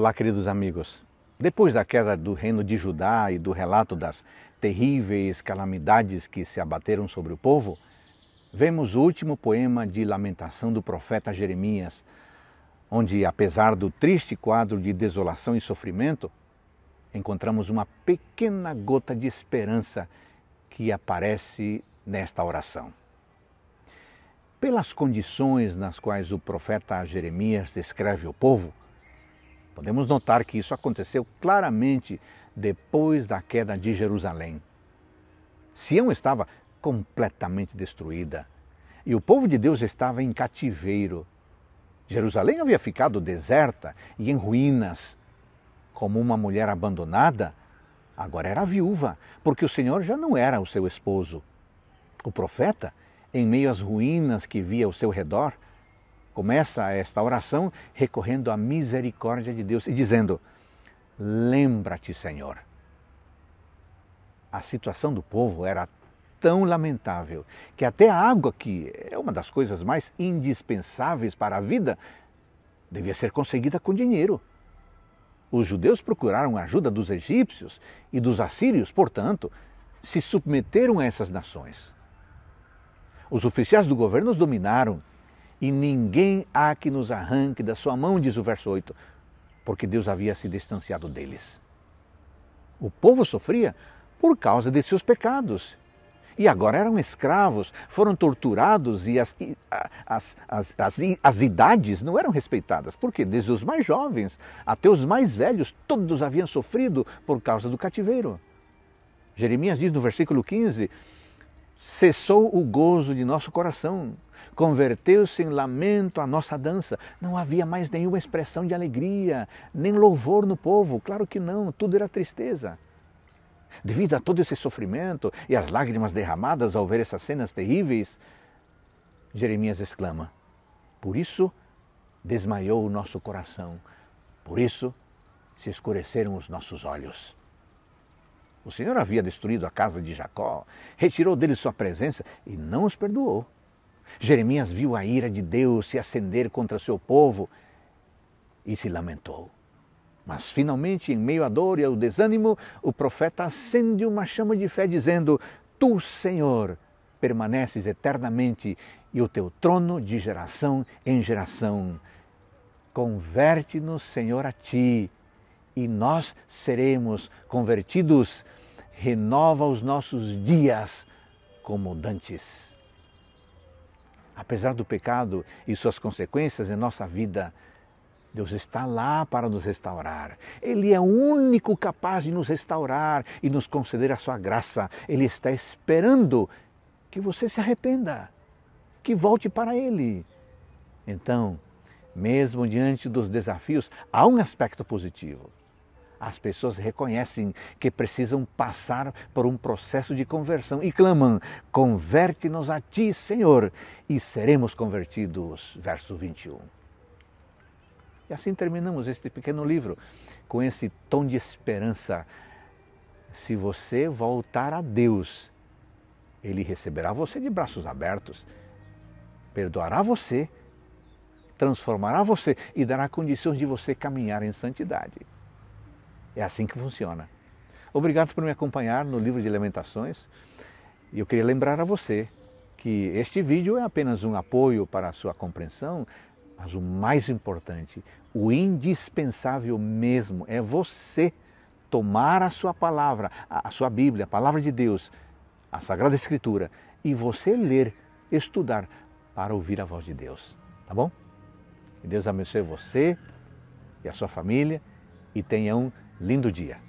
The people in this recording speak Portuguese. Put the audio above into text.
Olá, queridos amigos. Depois da queda do reino de Judá e do relato das terríveis calamidades que se abateram sobre o povo, vemos o último poema de lamentação do profeta Jeremias, onde, apesar do triste quadro de desolação e sofrimento, encontramos uma pequena gota de esperança que aparece nesta oração. Pelas condições nas quais o profeta Jeremias descreve o povo, Podemos notar que isso aconteceu claramente depois da queda de Jerusalém. Sião estava completamente destruída e o povo de Deus estava em cativeiro. Jerusalém havia ficado deserta e em ruínas. Como uma mulher abandonada, agora era viúva, porque o Senhor já não era o seu esposo. O profeta, em meio às ruínas que via ao seu redor, começa esta oração recorrendo à misericórdia de Deus e dizendo: Lembra-te, Senhor. A situação do povo era tão lamentável que até a água, que é uma das coisas mais indispensáveis para a vida, devia ser conseguida com dinheiro. Os judeus procuraram a ajuda dos egípcios e dos assírios, portanto, se submeteram a essas nações. Os oficiais do governo os dominaram e ninguém há que nos arranque da sua mão, diz o verso 8, porque Deus havia se distanciado deles. O povo sofria por causa de seus pecados. E agora eram escravos, foram torturados e as, as, as, as, as idades não eram respeitadas, porque desde os mais jovens até os mais velhos, todos haviam sofrido por causa do cativeiro. Jeremias diz no versículo 15: cessou o gozo de nosso coração, Converteu-se em lamento a nossa dança. Não havia mais nenhuma expressão de alegria, nem louvor no povo. Claro que não, tudo era tristeza. Devido a todo esse sofrimento e as lágrimas derramadas ao ver essas cenas terríveis, Jeremias exclama: Por isso desmaiou o nosso coração, por isso se escureceram os nossos olhos. O Senhor havia destruído a casa de Jacó, retirou dele sua presença e não os perdoou. Jeremias viu a ira de Deus se acender contra seu povo e se lamentou. Mas finalmente, em meio à dor e ao desânimo, o profeta acende uma chama de fé, dizendo: Tu, Senhor, permaneces eternamente e o teu trono de geração em geração. Converte-nos, Senhor, a ti, e nós seremos convertidos. Renova os nossos dias como dantes. Apesar do pecado e suas consequências em nossa vida, Deus está lá para nos restaurar. Ele é o único capaz de nos restaurar e nos conceder a sua graça. Ele está esperando que você se arrependa, que volte para Ele. Então, mesmo diante dos desafios, há um aspecto positivo as pessoas reconhecem que precisam passar por um processo de conversão e clamam: Converte-nos a ti, Senhor, e seremos convertidos. Verso 21. E assim terminamos este pequeno livro, com esse tom de esperança. Se você voltar a Deus, Ele receberá você de braços abertos, perdoará você transformará você e dará condições de você caminhar em santidade. É assim que funciona. Obrigado por me acompanhar no livro de Lamentações. E eu queria lembrar a você que este vídeo é apenas um apoio para a sua compreensão, mas o mais importante, o indispensável mesmo, é você tomar a sua palavra, a sua Bíblia, a palavra de Deus, a Sagrada Escritura, e você ler, estudar para ouvir a voz de Deus. Tá bom? Que Deus abençoe você e a sua família e tenham um Lindo dia!